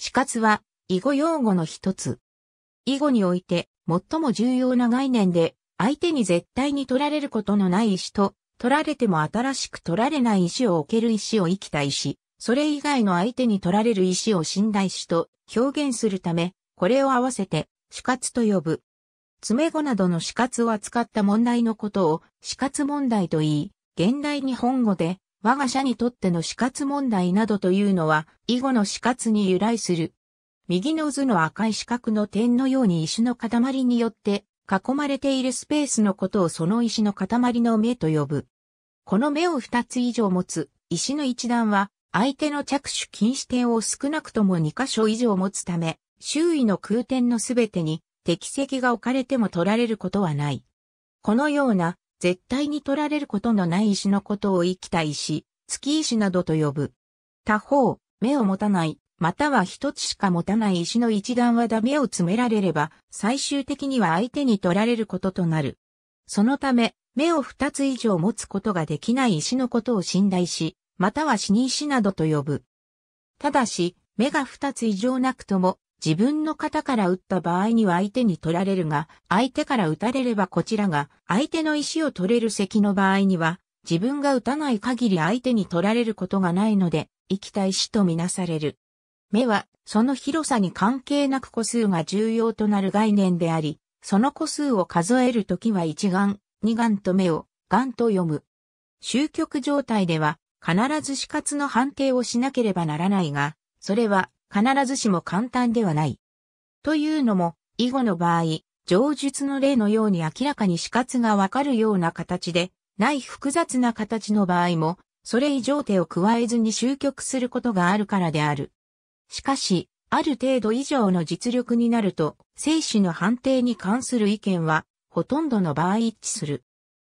死活は、囲碁用語の一つ。囲碁において、最も重要な概念で、相手に絶対に取られることのない石と、取られても新しく取られない石を置ける石を生きた石、それ以外の相手に取られる石を信頼石と表現するため、これを合わせて死活と呼ぶ。詰碁などの死活を扱った問題のことを死活問題と言い、現代日本語で我が社にとっての死活問題などというのは、以後の死活に由来する。右の図の赤い四角の点のように石の塊によって囲まれているスペースのことをその石の塊の目と呼ぶ。この目を二つ以上持つ石の一段は相手の着手禁止点を少なくとも二箇所以上持つため、周囲の空点のすべてに適石が置かれても取られることはない。このような絶対に取られることのない石のことを生きた石、月石などと呼ぶ。他方、目を持たない、または一つしか持たない石の一段はダメを詰められれば、最終的には相手に取られることとなる。そのため、目を二つ以上持つことができない石のことを信頼し、または死に石などと呼ぶ。ただし、目が二つ以上なくとも、自分の肩から打った場合には相手に取られるが、相手から打たれればこちらが、相手の石を取れる石の場合には、自分が打たない限り相手に取られることがないので、生きた石とみなされる。目は、その広さに関係なく個数が重要となる概念であり、その個数を数えるときは一眼、二眼と目を、眼と読む。終局状態では、必ず死活の判定をしなければならないが、それは必ずしも簡単ではない。というのも、以後の場合、上述の例のように明らかに死活がわかるような形で、ない複雑な形の場合も、それ以上手を加えずに終局することがあるからである。しかし、ある程度以上の実力になると、生死の判定に関する意見は、ほとんどの場合一致する。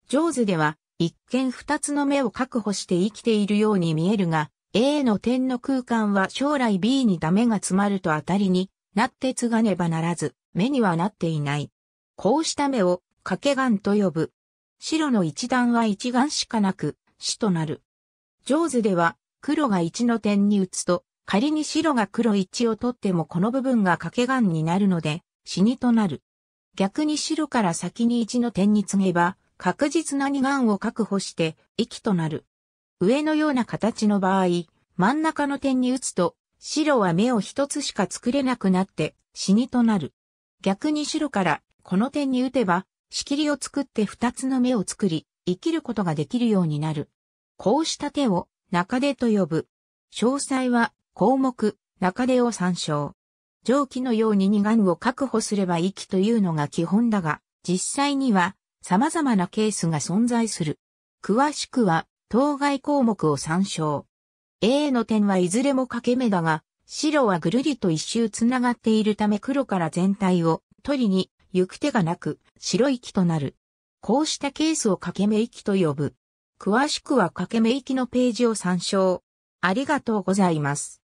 上手では、一見二つの目を確保して生きているように見えるが、A の点の空間は将来 B にダメが詰まると当たりになって継がねばならず、目にはなっていない。こうした目を掛け眼と呼ぶ。白の一段は一眼しかなく、死となる。上手では、黒が1の点に打つと、仮に白が黒1を取ってもこの部分が掛け眼になるので、死にとなる。逆に白から先に1の点に継げば、確実な2眼を確保して、息となる。上のような形の場合、真ん中の点に打つと、白は目を一つしか作れなくなって、死にとなる。逆に白からこの点に打てば、仕切りを作って二つの目を作り、生きることができるようになる。こうした手を中手と呼ぶ。詳細は項目、中手を参照。蒸気のように二眼を確保すればきというのが基本だが、実際には様々なケースが存在する。詳しくは当該項目を参照。A の点はいずれも欠け目だが、白はぐるりと一周繋がっているため黒から全体を取りに行く手がなく白い木となる。こうしたケースを掛け目域と呼ぶ。詳しくは掛け目域のページを参照。ありがとうございます。